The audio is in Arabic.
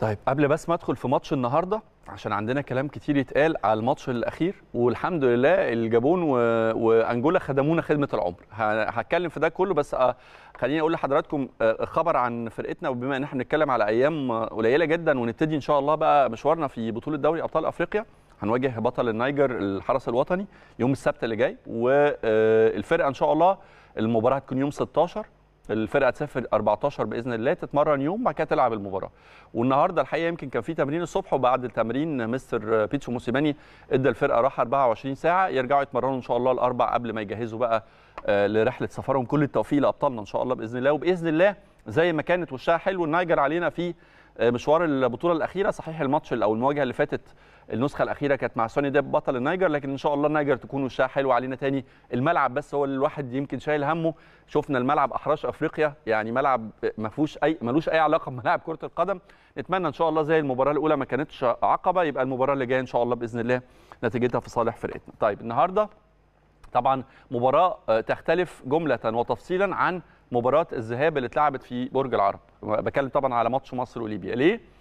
طيب قبل بس ما ادخل في ماتش النهارده عشان عندنا كلام كتير يتقال على الماتش الاخير والحمد لله الجابون و... وانجولا خدمونا خدمه العمر هتكلم في ده كله بس آه، خليني اقول لحضراتكم آه، خبر عن فرقتنا وبما ان احنا بنتكلم على ايام قليله جدا ونبتدي ان شاء الله بقى مشوارنا في بطوله دوري ابطال افريقيا هنواجه بطل النيجر الحرس الوطني يوم السبت اللي جاي والفرقه آه، ان شاء الله المباراه هتكون يوم 16 الفرقه تسافر 14 باذن الله تتمرن يوم بعد كده تلعب المباراه والنهارده الحقيقه يمكن كان في تمرين الصبح وبعد التمرين مستر بيتسو موسيماني ادى الفرقه راحه 24 ساعه يرجعوا يتمرنوا ان شاء الله الاربع قبل ما يجهزوا بقى آه، لرحله سفرهم كل التوفيق لابطالنا ان شاء الله باذن الله وباذن الله زي ما كانت وشها حلو النايجر علينا في مشوار البطوله الاخيره صحيح الماتش او المواجهه اللي فاتت النسخه الاخيره كانت مع سوني ديب بطل النيجر لكن ان شاء الله النيجر تكون وشها حلو علينا تاني الملعب بس هو اللي الواحد يمكن شايل همه شفنا الملعب احراش افريقيا يعني ملعب ما فيهوش اي ملوش اي علاقه بملاعب كره القدم نتمنى ان شاء الله زي المباراه الاولى ما كانتش عقبه يبقى المباراه اللي جايه ان شاء الله باذن الله نتيجتها في صالح فرقتنا طيب النهارده طبعا مباراه آه، تختلف جمله وتفصيلا عن مباراه الذهاب اللي اتلعبت في برج العرب بتكلم طبعا على ماتش مصر وليبيا ليه